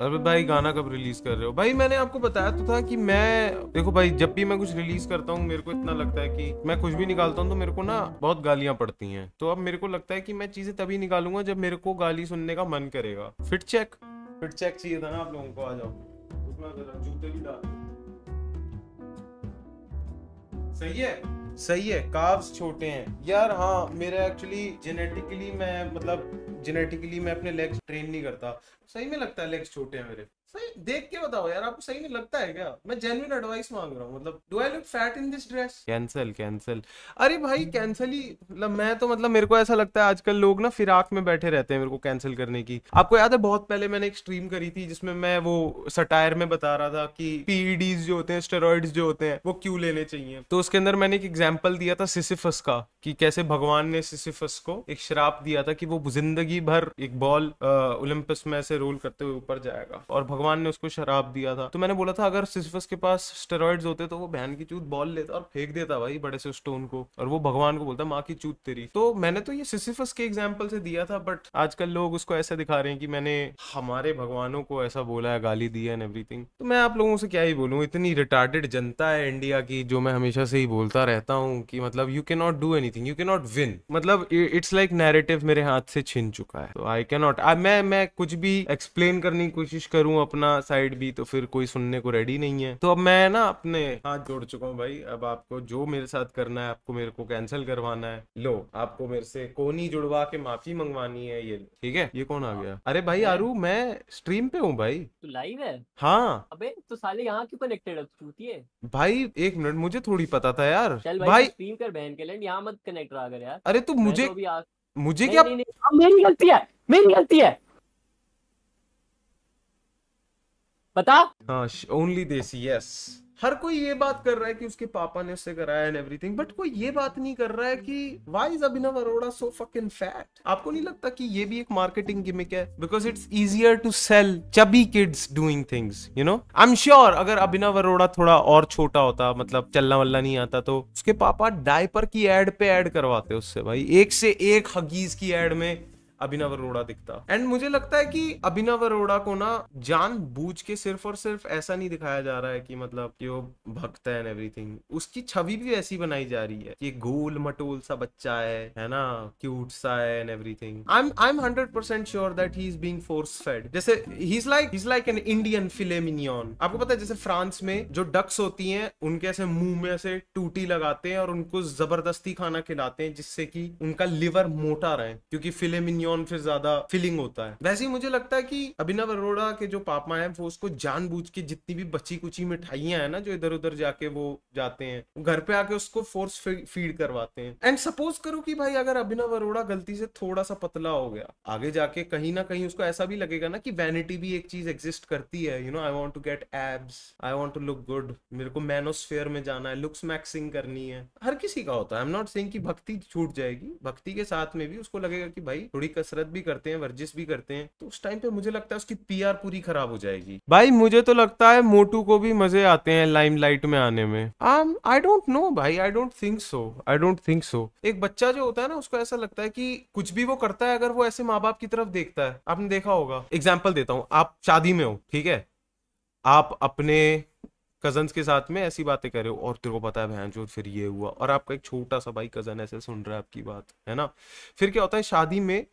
अरे भाई गाना कब रिलीज कर रहे हो भाई मैंने आपको बताया तो था कि मैं देखो भाई जब भी मैं कुछ रिलीज करता हूँ मेरे को इतना लगता है कि मैं कुछ भी निकालता हूँ तो मेरे को ना बहुत गालियां पड़ती हैं तो अब मेरे को लगता है कि मैं चीजें तभी निकालूंगा जब मेरे को गाली सुनने का मन करेगा फिट चेक फिट चेक चाहिए था ना आप लोगों को आ जाओ उसमें जूते भी डाल सही है सही है काव्स छोटे हैं यार हाँ मेरा एक्चुअली जेनेटिकली मैं मतलब जेनेटिकली मैं अपने लेग्स ट्रेन नहीं करता सही में लगता है लेग्स छोटे हैं मेरे सही देख के बताओ यार आपको सही नहीं लगता है क्या मैं जेन्युइन एडवाइस मांग रहा हूँ मतलब do I look fat in this dress cancel cancel अरे भाई कैंसिल ही मतलब मैं तो मतलब मेरे को ऐसा लगता है आजकल लोग ना फिराक में बैठे रहते हैं मेरे को कैंसिल करने की आपको याद है बहुत पहले मैंने एक स्ट्रीम करी थी जिसमें मैं वो सटायर में बता रहा था कि पीईडीज e जो होते हैं स्टेरॉइड्स जो होते हैं वो क्यों लेने चाहिए तो उसके अंदर मैंने एक एग्जाम्पल दिया था सिसिफस का कि कैसे भगवान ने सिसिफस को एक श्राप दिया था कि वो जिंदगी भर एक बॉल ओलंपस में से रोल करते हुए ऊपर जाएगा और भगवान ने उसको शराब दिया था तो मैंने बोला था अगर सिस्फस के पास स्टेरॉइड होते तो वो बहन की चूत बॉल लेता और फेंक देता भाई बड़े से स्टोन को और वो भगवान को बोलता माँ की चूत तेरी तो मैंने तो ये सिसिफस के एग्जाम्पल से दिया था बट आजकल लोग उसको ऐसे दिखा रहे हैं कि मैंने हमारे भगवानों को ऐसा बोला है गाली दी एंड एवरीथिंग तो मैं आप लोगों से क्या ही बोलूँ इतनी रिटार्डेड जनता है इंडिया की जो मैं हमेशा से ही बोलता रहता हूँ कि मतलब you can not do anything you can not win मतलब इट्स लाइक नैरेटिव मेरे हाथ से छिन चुका है तो आई कैन नॉट मैं मैं कुछ भी एक्सप्लेन करने की कोशिश करूँ अपना साइड भी तो फिर कोई सुनने को रेडी नहीं है तो अब मैं ना अपने हाथ जोड़ चुका हूँ भाई अब आपको जो मेरे साथ करना है आपको मेरे को कैंसिल करवाना है लो आपको मेरे से कोनी जुड़वा के माफी मंगवानी है ये ठीक है ये कौन आ गया हाँ। अरे भाई आरू मैं स्ट्रीम पे हूँ भाई तू लाइव है हाँ अबे तो साले यहाँ क्यों कनेक्टेड है भाई एक मिनट मुझे थोड़ी पता था यार चल भाई, भाई स्ट्रीम कर बहन के लिए यहाँ मत कनेक्ट रहा कर यार अरे तू मुझे मुझे क्या हाँ, मेरी गलती है मेरी गलती है बता ओनली हाँ, देसी यस हर कोई ये बात कर रहा है कि उसके पापा ने उससे कराया एंड एवरीथिंग बट कोई ये बात नहीं कर रहा है कि why is Abhinav Arora so fucking fat आपको नहीं लगता कि ये भी एक मार्केटिंग गिमिक है because it's easier to sell chubby kids doing things you know I am sure अगर अभिनव अरोड़ा थोड़ा और छोटा होता मतलब चलना वल्ला नहीं आता तो उसके पापा डायपर की एड पे एड करवाते उससे भाई एक से एक हगीज की एड में अभिनव अरोड़ा दिखता एंड मुझे लगता है कि अभिनव अरोड़ा को ना जान बूझ के सिर्फ और सिर्फ ऐसा नहीं दिखाया जा रहा है कि मतलब कि वो भक्त है एंड एवरीथिंग उसकी छवि भी ऐसी बनाई जा रही है कि गोल मटोल सा बच्चा है है ना क्यूट सा है and everything I am I am hundred percent sure that he is being force fed जैसे he is like is like an Indian phenomenon आपको पता है जैसे फ्रांस में जो डक्स होती हैं उनके ऐसे मुंह में ऐसे टूटी लगाते हैं और उनको जबरदस्ती खाना खिलाते हैं जिससे कि उनका लिवर मोटा रहे क्योंकि फिले ऑन फिर ज्यादा फीलिंग होता है वैसे ही मुझे लगता है कि अभिनव अरोड़ा के जो पापा है वो उसको जानबूझ के जितनी भी बची कुची मिठाइयां है ना जो इधर उधर जाके वो जाते हैं घर पे आके उसको फोर्स फीड करवाते हैं एंड सपोज करो कि भाई अगर अभिनव अरोड़ा गलती से थोड़ा सा पतला हो गया आगे जाके कहीं ना कहीं उसको ऐसा भी लगेगा ना कि वैनिटी भी एक चीज एग्जिस्ट करती है you know I want to get abs I want to look good मेरे को मैनोस्फेयर में जाना है लुक्स मैक्सिंग करनी है हर किसी का होता है आई एम नॉट सेइंग कि भक्ति छूट जाएगी भक्ति के साथ में भी उसको लगेगा कि भाई थोड़ी कसरत भी करते हैं वर्जिश भी करते हैं तो उस टाइम पे मुझे लगता है उसकी पीआर पूरी खराब हो जाएगी भाई मुझे तो लगता है मोटू को भी मजे आते हैं लाइमलाइट में आने में आम आई डोंट नो भाई I don't think so I don't think so एक बच्चा जो होता है ना उसको ऐसा लगता है की कुछ भी वो करता है अगर वो ऐसे माँ बाप की तरफ देखता है आपने देखा होगा एग्जाम्पल देता हूँ आप शादी में हो ठीक है आप अपने कजन्स के साथ में ऐसी बातें कर रहे हो और तेरे को पता है बहन जो फिर ये हुआ और आपका एक छोटा सा भाई कजन ऐसे सुन रहा है आपकी बात है ना फिर क्या होता है शादी में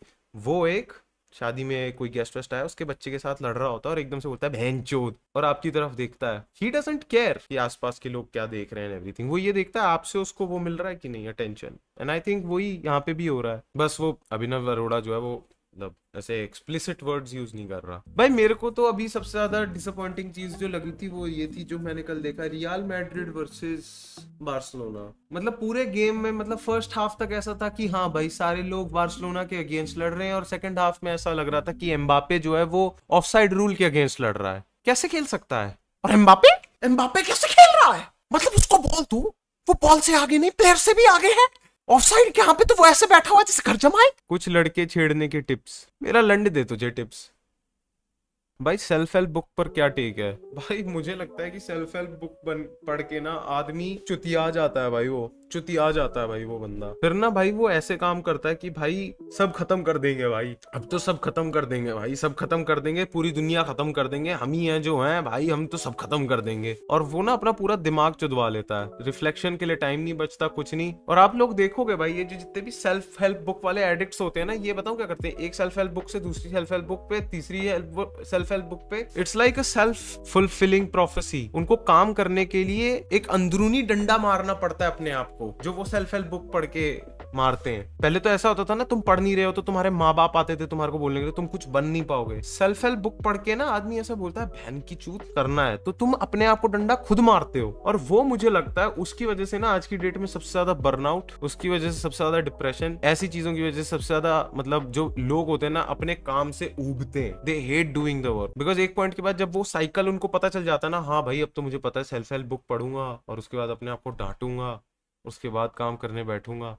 वो एक शादी में कोई गेस्ट वेस्ट आया उसके बच्चे के साथ लड़ रहा होता है और एकदम से बोलता है बहन चोद और आपकी तरफ देखता है ही डजेंट केयर कि आसपास के लोग क्या देख रहे हैं एवरीथिंग वो ये देखता है आपसे उसको वो मिल रहा है कि नहीं अटेंशन एंड आई थिंक वही यहाँ पे भी हो रहा है बस वो अभिनव अरोड़ा जो है वो मतलब ऐसे एक्सप्लिसिट वर्ड्स यूज नहीं कर रहा भाई मेरे को तो अभी सबसे ज्यादा डिसअपॉइंटिंग चीज जो लगी थी वो ये थी जो मैंने कल देखा रियल मैड्रिड वर्सेस बार्सिलोना मतलब पूरे गेम में मतलब फर्स्ट हाफ तक ऐसा था कि हाँ भाई सारे लोग बार्सिलोना के अगेंस्ट लड़ रहे हैं और सेकेंड हाफ में ऐसा लग रहा था कि एम्बापे जो है वो ऑफ साइड रूल के अगेंस्ट लड़ रहा है कैसे खेल सकता है और एम्बापे एम्बापे कैसे खेल रहा है मतलब उसको बॉल तू वो बॉल से आगे नहीं प्लेयर से भी आगे है ऑफसाइड के यहाँ पे तो वो ऐसे बैठा हुआ जैसे घर जमाए कुछ लड़के छेड़ने के टिप्स मेरा लंड दे तुझे टिप्स भाई सेल्फ हेल्प बुक पर क्या टेक है भाई मुझे लगता है कि सेल्फ हेल्प बुक बन पढ़ के ना आदमी चुतिया जाता है भाई वो चुती आ जाता है भाई वो बंदा फिर ना भाई वो ऐसे काम करता है कि भाई सब खत्म कर देंगे भाई अब तो सब खत्म कर देंगे भाई सब खत्म कर देंगे पूरी दुनिया खत्म कर देंगे हम ही हैं जो हैं भाई हम तो सब खत्म कर देंगे और वो ना अपना पूरा दिमाग चुदवा लेता है रिफ्लेक्शन के लिए टाइम नहीं बचता कुछ नहीं और आप लोग देखोगे भाई ये जो जितने भी सेल्फ हेल्प बुक वाले एडिक्ट होते हैं ना ये बताओ क्या करते हैं एक सेल्फ हेल्प बुक से दूसरी सेल्फ हेल्प बुक पे तीसरी सेल्फ हेल्प बुक पे it's like a self fulfilling prophecy उनको काम करने के लिए एक अंदरूनी डंडा मारना पड़ता है अपने आप को को जो वो सेल्फ हेल्प बुक पढ़ के मारते हैं पहले तो ऐसा होता था ना तुम पढ़ नहीं रहे हो तो तुम्हारे माँ बाप आते थे तुम्हारे को बोलने के लिए तुम कुछ बन नहीं पाओगे सेल्फ हेल्प बुक पढ़ के ना आदमी ऐसा बोलता है बहन की चूत करना है तो तुम अपने आप को डंडा खुद मारते हो और वो मुझे लगता है उसकी वजह से ना आज की डेट में सबसे ज्यादा बर्नआउट उसकी वजह से सबसे ज्यादा डिप्रेशन ऐसी चीजों की वजह से सबसे ज्यादा मतलब जो लोग होते हैं ना अपने काम से उबते हैं they hate doing the work because एक पॉइंट के बाद जब वो साइकिल उनको पता चल जाता है ना हाँ भाई अब तो मुझे पता है सेल्फ हेल्प बुक पढ़ूंगा और उसके बाद अपने आप को डांटूंगा उसके बाद काम करने बैठूंगा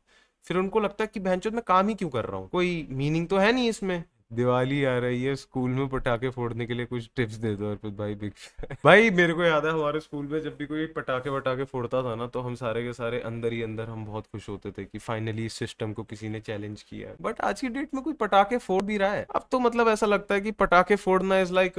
फिर उनको लगता है कि बहनचोद मैं काम ही क्यों कर रहा हूँ कोई मीनिंग तो है नहीं इसमें दिवाली आ रही है स्कूल में पटाखे फोड़ने के लिए कुछ टिप्स दे दो अर्पित भाई बिग भाई मेरे को याद है हमारे स्कूल में जब भी कोई पटाखे वटाखे फोड़ता था ना तो हम सारे के सारे अंदर ही अंदर हम बहुत खुश होते थे कि फाइनली इस सिस्टम को किसी ने चैलेंज किया है बट आज की डेट में कोई पटाखे फोड़ भी रहा है अब तो मतलब ऐसा लगता है कि पटाखे फोड़ना इज लाइक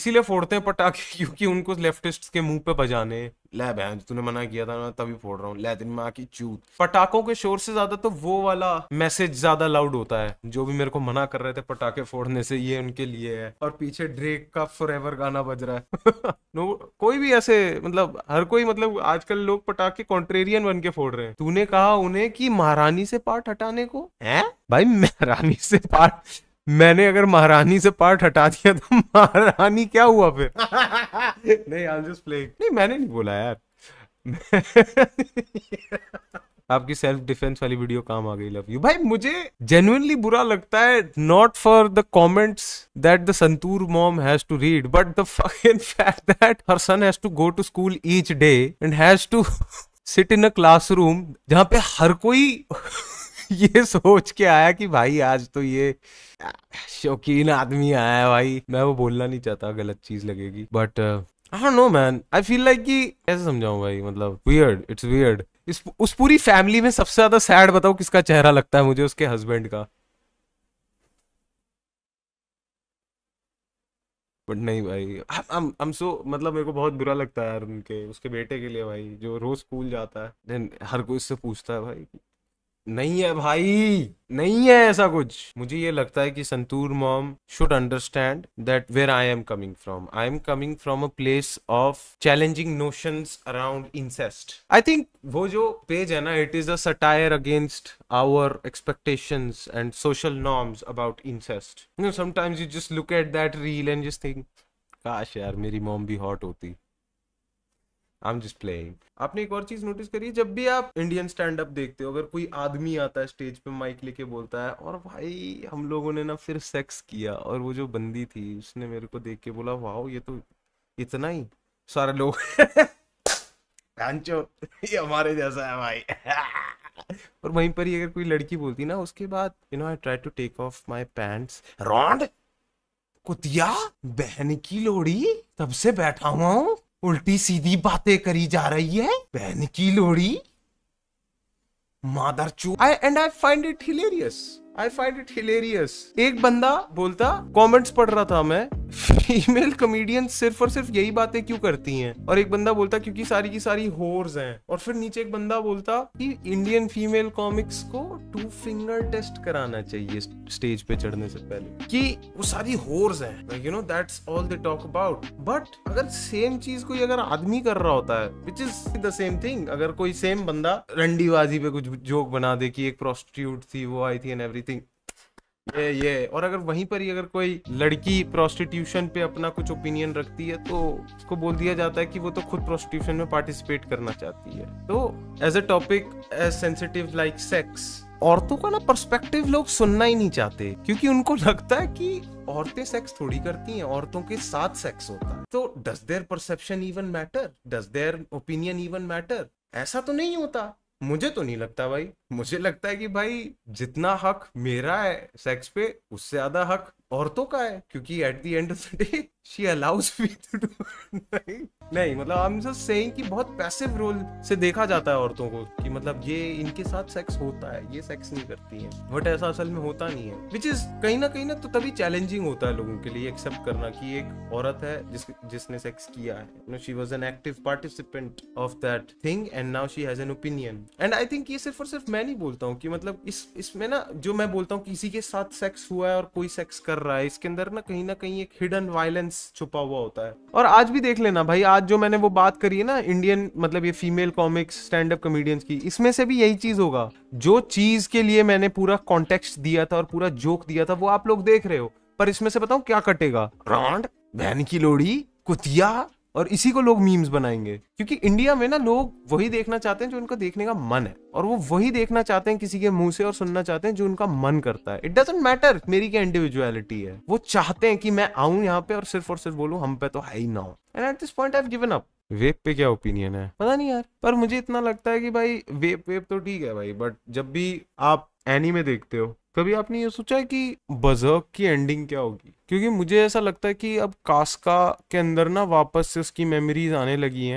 इसीलिए फोड़ते हैं पटाखे क्योंकि उनको लेफ्टिस्ट के मुंह पे बजाने ले बहन तूने मना किया था मैं तभी फोड़ रहा हूँ ले तेरी माँ की चूत पटाखों के शोर से ज्यादा तो वो वाला मैसेज ज्यादा लाउड होता है जो भी मेरे को मना कर रहे थे पटाखे फोड़ने से ये उनके लिए है और पीछे ड्रेक का फॉर गाना बज रहा है नो कोई भी ऐसे मतलब हर कोई मतलब आजकल लोग पटाखे कॉन्ट्रेरियन बन के फोड़ रहे हैं तूने कहा उन्हें की महारानी से पार्ट हटाने को है भाई महारानी से पार्ट मैंने अगर महारानी से पार्ट हटा दिया तो महारानी क्या हुआ फिर नहीं आई जस्ट प्लेइंग नहीं मैंने नहीं बोला यार आपकी सेल्फ डिफेंस वाली वीडियो काम आ गई लव यू भाई मुझे जेन्युइनली बुरा लगता है not for the comments that the Santoor mom has to read but the fucking fact that her son has to go to school each day and has to sit in a classroom जहां पे हर कोई ये सोच के आया कि भाई आज तो ये शौकीन आदमी आया है भाई मैं वो बोलना नहीं चाहता गलत चीज लगेगी बट हाँ no man I feel like कि कैसे समझाऊं भाई मतलब वियर्ड इट्स वियर्ड इस उस पूरी फैमिली में सबसे ज्यादा सैड बताओ किसका चेहरा लगता है मुझे उसके हस्बैंड का बट नहीं भाई हम हम सो मतलब मेरे को बहुत बुरा लगता है यार उनके उसके बेटे के लिए भाई जो रोज स्कूल जाता है देन हर कोई उससे पूछता है भाई नहीं है भाई नहीं है ऐसा कुछ मुझे ये लगता है कि Santoor mom should understand that where I am coming from I am coming from a place of challenging notion around incest I think वो जो पेज है ना it is entire against our expectation and social norms about incest no sometimes you just look at that reel and just think काश यार मेरी mom भी hot होती I am just playing आपने एक और चीज नोटिस करी जब भी आप इंडियन स्टैंड अप देखते हो अगर कोई आदमी आता है स्टेज पे माइक लेके बोलता है और भाई हम लोगों ने ना फिर सेक्स किया और वो जो बंदी थी उसने मेरे को देख के बोला वाह ये तो इतना ही सारे लोग ये हमारे जैसा है भाई और वहीं पर ही अगर कोई लड़की बोलती ना उसके बाद you know I try to take off my pants रॉन्ड कुतिया बहन की लोड़ी तब से बैठा हुआ हूँ उल्टी सीधी बातें करी जा रही है बहन की लोड़ी मादर चू I and I find it hilarious I find it hilarious एक बंदा बोलता कमेंट्स पढ़ रहा था मैं फीमेल कॉमेडियन सिर्फ और सिर्फ यही बातें क्यों करती हैं और एक बंदा बोलता क्योंकि सारी की सारी होर्स हैं और फिर नीचे एक बंदा बोलता कि इंडियन फीमेल कॉमिक्स को टू फिंगर टेस्ट कराना चाहिए स्टेज पे चढ़ने से पहले कि वो सारी होर्स हैं you know that's all they talk about but अगर सेम चीज कोई अगर आदमी कर रहा होता है which is the same thing अगर कोई सेम बंदा रंडीबाजी पे कुछ जोक बना दे कि एक प्रोस्टिट्यूट थी वो आई थी एंड एवरीथिंग ये ये और अगर वहीं पर ही अगर कोई लड़की प्रोस्टिट्यूशन पे अपना कुछ ओपिनियन रखती है तो उसको बोल दिया जाता है कि वो तो खुद प्रोस्टिट्यूशन में पार्टिसिपेट करना चाहती है तो as a topic as sensitive like sex औरतों का ना पर्सपेक्टिव लोग सुनना ही नहीं चाहते क्योंकि उनको लगता है कि औरतें सेक्स थोड़ी करती हैं औरतों के साथ सेक्स होता है तो does their perception even matter does their opinion even matter ऐसा तो नहीं होता मुझे तो नहीं लगता भाई मुझे लगता है कि भाई जितना हक मेरा है सेक्स पे उससे ज्यादा हक औरतों का है क्योंकि at the end of the day she allows me to do नहीं मतलब आई एम जस्ट सेइंग कि बहुत पैसिव रोल से देखा जाता है औरतों को कि मतलब ये इनके साथ सेक्स होता है ये सेक्स नहीं करती हैं बट ऐसा असल में होता नहीं है विच इज कहीं ना कहीं ना तो तभी चैलेंजिंग होता है लोगों के लिए एक्सेप्ट करना कि एक औरत है जिस जिसने सेक्स किया है she was an active participant of that thing and now she has an opinion and I think ये सिर्फ और सिर्फ मैं नहीं बोलता हूँ कि मतलब इस इसमें ना जो मैं बोलता हूँ किसी के साथ सेक्स हुआ है और कोई सेक्स कर रहा है इसके अंदर ना कहीं ना कहीं एक हिडन वायलेंस छुपा हुआ होता है और आज भी देख लेना भाई आज जो मैंने वो बात करी है ना इंडियन मतलब ये female comics stand up comedians की इसमें से भी यही चीज होगा जो चीज के लिए मैंने पूरा कॉन्टेक्स्ट दिया था और पूरा जोक दिया था वो आप लोग देख रहे हो पर इसमें से बताऊं क्या कटेगा रॉन्ड बहन की लोड़ी कुतिया और इसी को लोग मीम्स बनाएंगे क्योंकि इंडिया में ना लोग वही देखना चाहते हैं जो उनका देखने का मन है और वो वही देखना चाहते हैं किसी के मुंह से और सुनना चाहते हैं जो उनका मन करता है इट डजेंट मैटर मेरी क्या इंडिविजुअलिटी है वो चाहते हैं कि मैं आऊं यहाँ पे और सिर्फ और सिर्फ बोलूँ हम पे तो है ही ना and at this point I given up वेप पे क्या ओपिनियन है पता नहीं यार पर मुझे इतना लगता है कि भाई वेप वेप तो ठीक है भाई बट जब भी आप एनी में देखते हो कभी आपने ये सोचा है कि बजर्क की एंडिंग क्या होगी क्योंकि मुझे ऐसा लगता है कि अब कास्का के अंदर ना वापस से उसकी मेमोरीज आने लगी हैं